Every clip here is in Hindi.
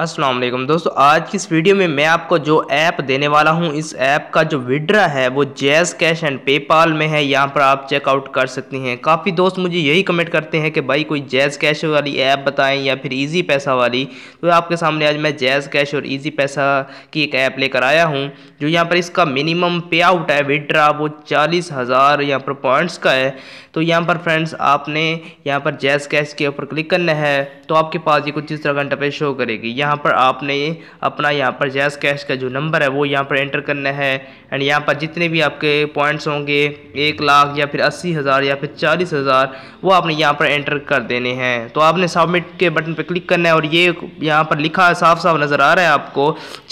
अस्सलाम वालेकुम दोस्तों आज की इस वीडियो में मैं आपको जो ऐप देने वाला हूं इस ऐप का जो विड्रा है वो जैज़ कैश एंड पेपाल में है यहां पर आप चेकआउट कर सकती हैं काफ़ी दोस्त मुझे यही कमेंट करते हैं कि भाई कोई जैज़ कैश वाली ऐप बताएं या फिर इजी पैसा वाली तो आपके सामने आज मैं जैज़ कैश और ईजी पैसा की एक ऐप लेकर आया हूँ जो यहाँ पर इसका मिनिमम पे आउट है विड्रा वो चालीस हज़ार यहाँ पर पॉइंट्स का है तो यहाँ पर फ्रेंड्स आपने यहाँ पर जैज़ कैश के ऊपर क्लिक करना है तो आपके पास ये कुछ इस तरह का इंटरफेस शो करेगी यहाँ पर आपने अपना यहाँ पर जैस कैश का जो नंबर है वो यहाँ पर एंटर करना है एंड यहाँ पर जितने भी आपके पॉइंट्स होंगे एक लाख या फिर अस्सी हज़ार या फिर चालीस हज़ार वो आपने यहाँ पर एंटर कर देने हैं तो आपने सबमिट के बटन पर क्लिक करना है और ये यहाँ पर लिखा साफ साफ नज़र आ रहा है आपको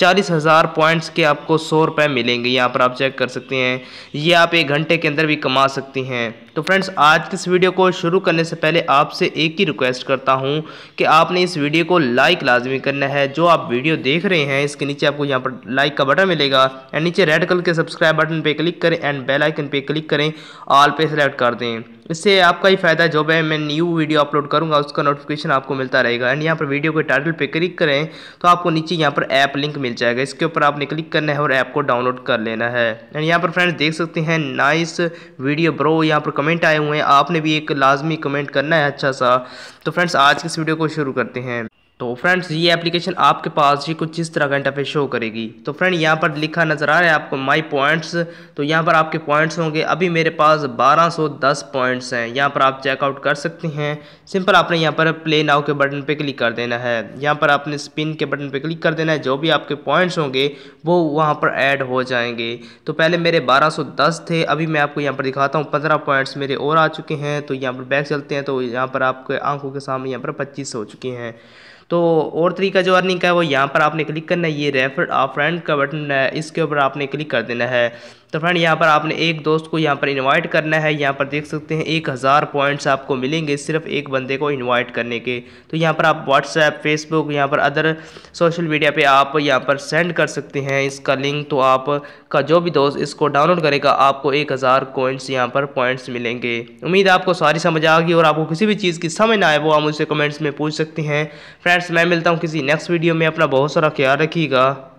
चालीस हज़ार पॉइंट्स के आपको सौ मिलेंगे यहाँ पर आप चेक कर सकते हैं ये आप एक घंटे के अंदर भी कमा सकती हैं तो फ्रेंड्स आज की इस वीडियो को शुरू करने से पहले आपसे एक ही रिक्वेस्ट करता हूँ कि आपने इस वीडियो को लाइक लाजमी करना है जो आप वीडियो देख रहे हैं इसके नीचे आपको यहाँ पर लाइक का बटन मिलेगा एंड नीचे रेड कलर के सब्सक्राइब बटन पर क्लिक करें एंड बेलाइकन पर क्लिक करें ऑल पे सेलेक्ट कर दें इससे आपका ही फ़ायदा जो है मैं न्यू वीडियो अपलोड करूँगा उसका नोटिफिकेशन आपको मिलता रहेगा एंड यहाँ पर वीडियो के टाइटल पर क्लिक करें तो आपको नीचे यहाँ पर ऐप लिंक मिल जाएगा इसके ऊपर आपने क्लिक करना है और ऐप को डाउनलोड कर लेना है एंड यहाँ पर फ्रेंड्स देख सकते हैं नाइस वीडियो ब्रो यहाँ पर कमेंट आए हुए हैं आपने भी एक लाजमी कमेंट करना है अच्छा सा तो फ्रेंड्स आज की इस वीडियो को शुरू करते हैं तो फ्रेंड्स ये एप्लीकेशन आपके पास ही कुछ इस तरह का इंटरफेस शो करेगी तो फ्रेंड यहाँ पर लिखा नज़र आ रहा है आपको माय पॉइंट्स तो यहाँ पर आपके पॉइंट्स होंगे अभी मेरे पास 1210 पॉइंट्स हैं यहाँ पर आप चेकआउट कर सकते हैं सिंपल आपने यहाँ पर प्ले नाउ के बटन पे क्लिक कर देना है यहाँ पर आपने स्पिन के बटन पर क्लिक कर देना है जो भी आपके पॉइंट्स होंगे वो वहाँ पर ऐड हो जाएंगे तो पहले मेरे बारह थे अभी मैं आपको यहाँ पर दिखाता हूँ पंद्रह पॉइंट्स मेरे और आ चुके हैं तो यहाँ पर बैग चलते हैं तो यहाँ पर आपके आंखों के सामने यहाँ पर पच्चीस हो चुके हैं तो और तरीका जो अर्निंग का है वो यहाँ पर आपने क्लिक करना है ये रेफर आ फ्रेंड का बटन है इसके ऊपर आपने क्लिक कर देना है तो फ्रेंड यहाँ पर आपने एक दोस्त को यहाँ पर इनवाइट करना है यहाँ पर देख सकते हैं एक हज़ार पॉइंट्स आपको मिलेंगे सिर्फ एक बंदे को इनवाइट करने के तो यहाँ पर आप व्हाट्सएप फेसबुक यहाँ पर अदर सोशल मीडिया पे आप यहाँ पर सेंड कर सकते हैं इसका लिंक तो आप का जो भी दोस्त इसको डाउनलोड करेगा आपको एक हज़ार कोइंस यहाँ पर पॉइंट्स मिलेंगे उम्मीद आपको सारी समझ आ गई और आपको किसी भी चीज़ की समझ ना आए वो आप मुझसे कमेंट्स में पूछ सकते हैं फ्रेंड फ्रेंड्स मैं मिलता हूँ किसी नेक्स्ट वीडियो में अपना बहुत सारा ख्याल रखिएगा